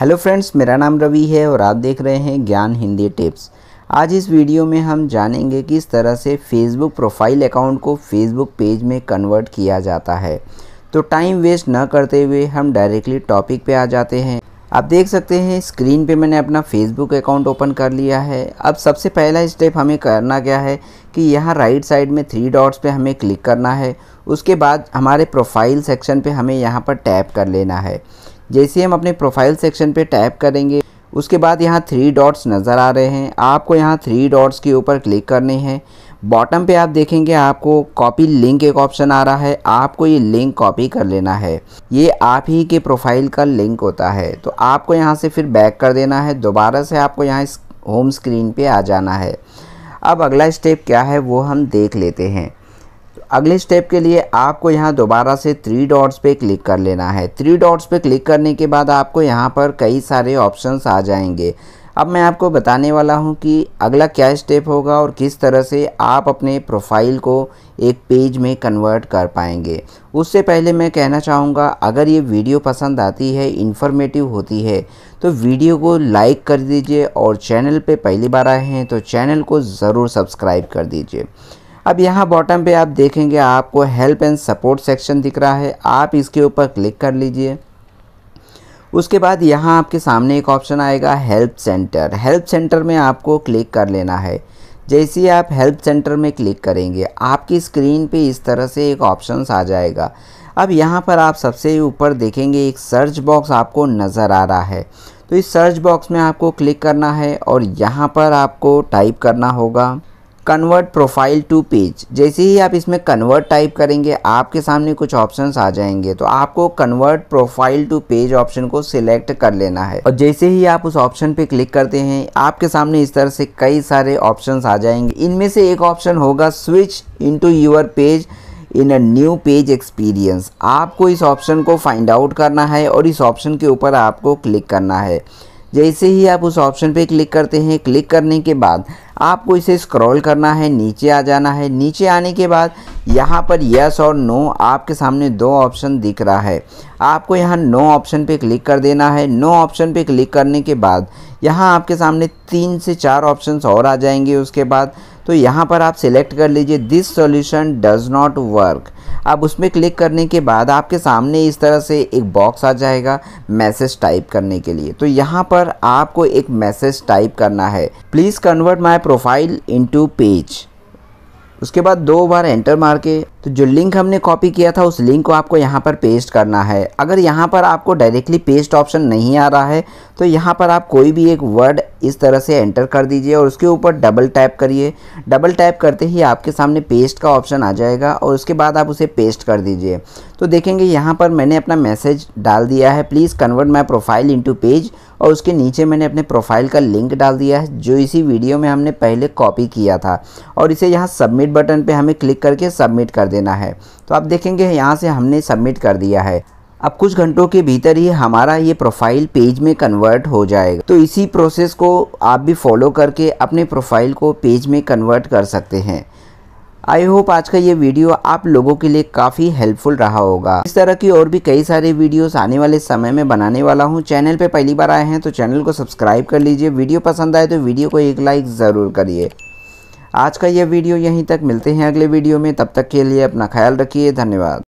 hello friends मेरा नाम रवि है और आप देख रहे हैं ज्ञान हिंदी टिप्स आज इस वीडियो में हम जानेंगे किस तरह से फेसबुक प्रोफाइल अकाउंट को फेसबुक पेज में कन्वर्ट किया जाता है तो टाइम वेस्ट ना करते हुए हम डायरेक्टली टॉपिक पे आ जाते हैं आप देख सकते हैं स्क्रीन पे मैंने अपना फेसबुक अकाउंट ओपन कर लिया है अब सबसे पहला स्टेप हमें करना क्या है कि यहाँ राइट साइड में थ्री डॉट्स पे हमें क्लिक करना है उसके बाद हमारे प्रोफाइल सेक्शन पे हमें यहाँ पर टैप कर लेना है जैसे हम अपने प्रोफाइल सेक्शन पे टैप करेंगे उसके बाद यहाँ थ्री डॉट्स नज़र आ रहे हैं आपको यहाँ थ्री डॉट्स के ऊपर क्लिक करने हैं बॉटम पे आप देखेंगे आपको कॉपी लिंक एक ऑप्शन आ रहा है आपको ये लिंक कॉपी कर लेना है ये आप ही के प्रोफाइल का लिंक होता है तो आपको यहाँ से फिर बैक कर देना है दोबारा से आपको यहाँ इस होम स्क्रीन पे आ जाना है अब अगला स्टेप क्या है वो हम देख लेते हैं अगले स्टेप के लिए आपको यहाँ दोबारा से थ्री डॉट्स पे क्लिक कर लेना है थ्री डॉट्स पे क्लिक करने के बाद आपको यहाँ पर कई सारे ऑप्शंस आ जाएंगे अब मैं आपको बताने वाला हूँ कि अगला क्या स्टेप होगा और किस तरह से आप अपने प्रोफाइल को एक पेज में कन्वर्ट कर पाएंगे उससे पहले मैं कहना चाहूँगा अगर ये वीडियो पसंद आती है इन्फॉर्मेटिव होती है तो वीडियो को लाइक कर दीजिए और चैनल पे पहली बार आए हैं तो चैनल को ज़रूर सब्सक्राइब कर दीजिए अब यहाँ बॉटम पे आप देखेंगे आपको हेल्प एंड सपोर्ट सेक्शन दिख रहा है आप इसके ऊपर क्लिक कर लीजिए उसके बाद यहाँ आपके सामने एक ऑप्शन आएगा हेल्प सेंटर हेल्प सेंटर में आपको क्लिक कर लेना है जैसे ही आप हेल्प सेंटर में क्लिक करेंगे आपकी स्क्रीन पे इस तरह से एक ऑप्शन आ जाएगा अब यहाँ पर आप सबसे ऊपर देखेंगे एक सर्च बॉक्स आपको नज़र आ रहा है तो इस सर्च बॉक्स में आपको क्लिक करना है और यहाँ पर आपको टाइप करना होगा कन्वर्ट प्रोफाइल टू पेज जैसे ही आप इसमें कन्वर्ट टाइप करेंगे आपके सामने कुछ ऑप्शंस आ जाएंगे तो आपको convert profile to page option को सिलेक्ट कर लेना है और जैसे ही आप उस ऑप्शन पे क्लिक करते हैं आपके सामने इस तरह से कई सारे ऑप्शंस आ जाएंगे इनमें से एक ऑप्शन होगा switch to your page in a new page experience आपको इस ऑप्शन को फाइंड आउट करना है और इस ऑप्शन के ऊपर आपको क्लिक करना है जैसे ही आप उस ऑप्शन पे क्लिक करते हैं क्लिक करने के बाद आपको इसे स्क्रॉल करना है नीचे आ जाना है नीचे आने के बाद यहाँ पर यस और नो आपके सामने दो ऑप्शन दिख रहा है आपको यहाँ नो ऑप्शन पे क्लिक कर देना है नो ऑप्शन पे क्लिक करने के बाद यहाँ आपके सामने तीन से चार ऑप्शंस और आ जाएंगे उसके बाद तो यहाँ पर आप सिलेक्ट कर लीजिए this solution does not work अब उसमें क्लिक करने के बाद आपके सामने इस तरह से एक बॉक्स आ जाएगा मैसेज टाइप करने के लिए तो यहाँ पर आपको एक मैसेज टाइप करना है please convert my profile into page उसके बाद दो बार एंटर मार के तो जो लिंक हमने कॉपी किया था उस लिंक को आपको यहाँ पर पेस्ट करना है अगर यहाँ पर आपको डायरेक्टली पेस्ट ऑप्शन नहीं आ रहा है तो यहाँ पर आप कोई भी एक वर्ड इस तरह से एंटर कर दीजिए और उसके ऊपर डबल टैप करिए डबल टैप करते ही आपके सामने पेस्ट का ऑप्शन आ जाएगा और उसके बाद आप उसे पेस्ट कर दीजिए तो देखेंगे यहाँ पर मैंने अपना मैसेज डाल दिया है please convert my profile into page और उसके नीचे मैंने अपने प्रोफाइल का लिंक डाल दिया है जो इसी वीडियो में हमने पहले कॉपी किया था और इसे यहाँ सबमिट बटन पर हमें क्लिक करके सबमिट कर दिया देना है तो आप देखेंगे यहाँ से हमने सबमिट कर दिया है अब कुछ घंटों के भीतर ही हमारा ये प्रोफाइल पेज में कन्वर्ट हो जाएगा तो इसी प्रोसेस को आप भी फॉलो करके अपने प्रोफाइल को पेज में कन्वर्ट कर सकते हैं आई होप आज का ये वीडियो आप लोगों के लिए काफ़ी हेल्पफुल रहा होगा इस तरह की और भी कई सारे वीडियोस आने वाले समय में बनाने वाला हूँ चैनल पे पहली बार आए हैं तो चैनल को सब्सक्राइब कर लीजिए वीडियो पसंद आए तो वीडियो को एक लाइक ज़रूर करिए आज का यह वीडियो यहीं तक मिलते हैं अगले वीडियो में तब तक के लिए अपना ख्याल रखिए धन्यवाद